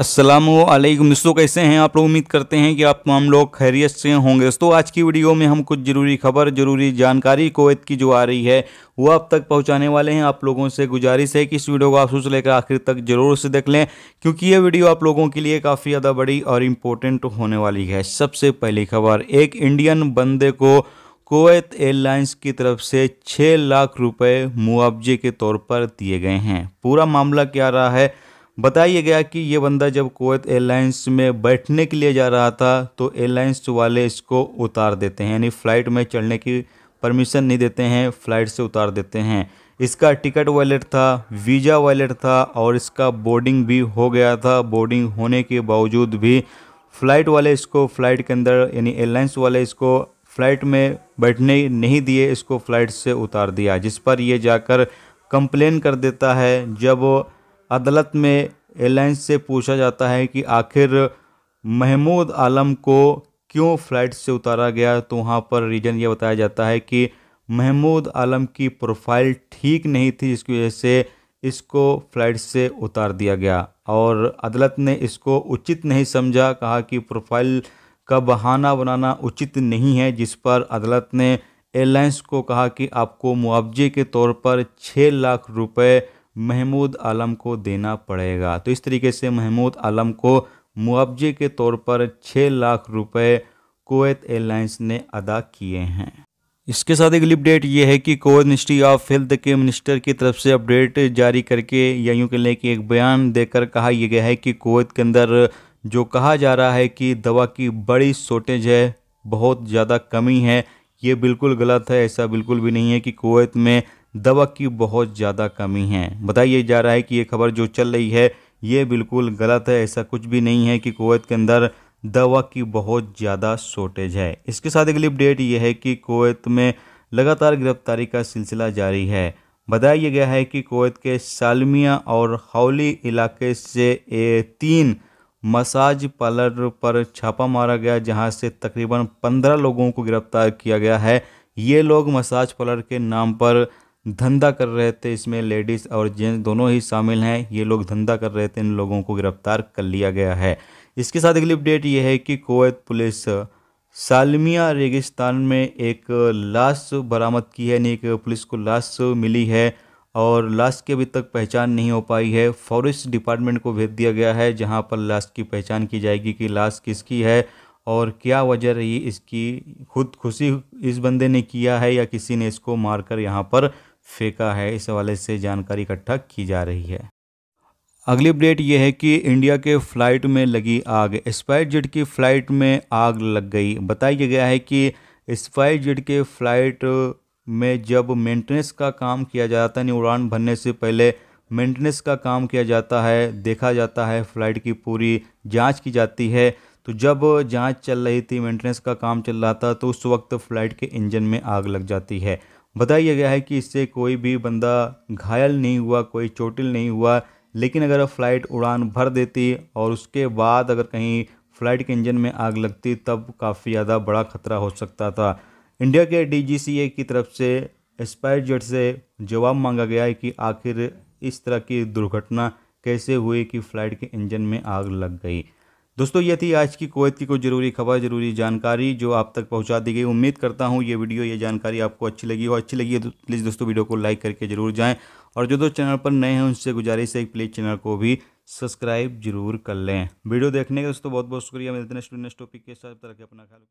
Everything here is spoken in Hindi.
असलम दोस्तों कैसे हैं आप लोग उम्मीद करते हैं कि आप तमाम लोग खैरियत से होंगे दोस्तों आज की वीडियो में हम कुछ ज़रूरी खबर ज़रूरी जानकारी कोवैत की जो आ रही है वो आप तक पहुंचाने वाले हैं आप लोगों से गुजारिश है कि इस वीडियो को आप सोच लेकर आखिर तक ज़रूर से देख लें क्योंकि ये वीडियो आप लोगों के लिए काफ़ी ज़्यादा बड़ी और इम्पोर्टेंट होने वाली है सबसे पहली खबर एक इंडियन बंदे को कोवैत एयरलाइंस की तरफ से छः लाख रुपये मुआवजे के तौर पर दिए गए हैं पूरा मामला क्या रहा है बताया गया कि ये बंदा जब कोवैत एयरलाइंस में बैठने के लिए जा रहा था तो एयरलाइंस वाले इसको उतार देते हैं यानी फ़्लाइट में चढ़ने की परमिशन नहीं देते हैं फ़्लाइट से उतार देते हैं इसका टिकट वॉलेट था वीज़ा वॉलेट था और इसका बोर्डिंग भी हो गया था बोर्डिंग होने के बावजूद भी फ़्लाइट वाले इसको फ़्लाइट के अंदर यानी एयरलाइंस वाले इसको फ़्लाइट में बैठने नहीं दिए इसको फ़्लाइट से उतार दिया जिस पर ये जाकर कंप्लेन कर देता है जब अदालत में एयरलाइंस से पूछा जाता है कि आखिर महमूद आलम को क्यों फ्लाइट से उतारा गया तो वहाँ पर रीज़न ये बताया जाता है कि महमूद आलम की प्रोफाइल ठीक नहीं थी जिसकी वजह से इसको फ्लाइट से उतार दिया गया और अदालत ने इसको उचित नहीं समझा कहा कि प्रोफाइल का बहाना बनाना उचित नहीं है जिस पर अदालत ने एयरलाइंस को कहा कि आपको मुआवजे के तौर पर छः लाख रुपए महमूद आलम को देना पड़ेगा तो इस तरीके से महमूद आलम को मुआवजे के तौर पर छः लाख रुपए कोवैत एयरलाइंस ने अदा किए हैं इसके साथ अगली अपडेट ये है कि कोवैत मिनिस्ट्री ऑफ हेल्थ के मिनिस्टर की तरफ से अपडेट जारी करके या यूँ कहने की एक बयान देकर कहा यह गया है कि कोवैत के अंदर जो कहा जा रहा है कि दवा की बड़ी शॉर्टेज है बहुत ज़्यादा कमी है ये बिल्कुल गलत है ऐसा बिल्कुल भी नहीं है कि कोवैत में दवा की बहुत ज़्यादा कमी है बताइए जा रहा है कि ये खबर जो चल रही है ये बिल्कुल गलत है ऐसा कुछ भी नहीं है कि कुवैत के अंदर दवा की बहुत ज़्यादा शॉर्टेज है इसके साथ अगली अपडेट यह है कि कुवैत में लगातार गिरफ्तारी का सिलसिला जारी है बताया गया है कि कुवैत के सालमिया और हौली इलाके से ए तीन मसाज पार्लर पर छापा मारा गया जहां से तकरीबन पंद्रह लोगों को गिरफ्तार किया गया है ये लोग मसाज पार्लर के नाम पर धंधा कर रहे थे इसमें लेडीज़ और जेंट्स दोनों ही शामिल हैं ये लोग धंधा कर रहे थे इन लोगों को गिरफ्तार कर लिया गया है इसके साथ अगली अपडेट ये है कि कोवैत पुलिस सालमिया रेगिस्तान में एक लाश बरामद की है यानी एक पुलिस को लाश मिली है और लाश की अभी तक पहचान नहीं हो पाई है फॉरेस्ट डिपार्टमेंट को भेज दिया गया है जहां पर लाश की पहचान की जाएगी कि लाश किसकी है और क्या वजह रही इसकी खुदकुशी इस बंदे ने किया है या किसी ने इसको मारकर यहाँ पर फेंका है इस हवाले से जानकारी इकट्ठा की जा रही है अगली अपडेट यह है कि इंडिया के फ्लाइट में लगी आग स्पाइस जेट की फ़्लाइट में आग लग गई बताया गया है कि स्पाइस जेट के फ़्लाइट में जब मेंटेनेंस का काम किया जाता है उड़ान भरने से पहले मेंटेनेंस का काम किया जाता है देखा जाता है फ़्लाइट की पूरी जांच की जाती है तो जब जांच चल रही थी मेंटेनेंस का काम चल रहा था तो उस वक्त फ़्लाइट के इंजन में आग लग जाती है बताया गया है कि इससे कोई भी बंदा घायल नहीं हुआ कोई चोटिल नहीं हुआ लेकिन अगर फ्लाइट उड़ान भर देती और उसके बाद अगर कहीं फ्लाइट के इंजन में आग लगती तब काफ़ी ज़्यादा बड़ा खतरा हो सकता था इंडिया के डीजीसीए की तरफ से स्पाइस जेट से जवाब मांगा गया है कि आखिर इस तरह की दुर्घटना कैसे हुई कि फ़्लाइट के इंजन में आग लग गई दोस्तों ये थी आज की कोवैत की कुछ ज़रूरी खबर ज़रूरी जानकारी जो आप तक पहुंचा दी गई उम्मीद करता हूँ ये वीडियो ये जानकारी आपको अच्छी लगी हो अच्छी लगी है तो प्लीज़ दोस्तों वीडियो को लाइक करके जरूर जाएँ और जो दोस्त चैनल पर नए हैं उनसे गुजारिश है प्लीज़ चैनल को भी सब्सक्राइब जरूर कर लें वीडियो देखने का दोस्तों बहुत बहुत शुक्रिया मिलते हैं नेक्स्ट टॉपिक के साथ तरह के अपना ख्याल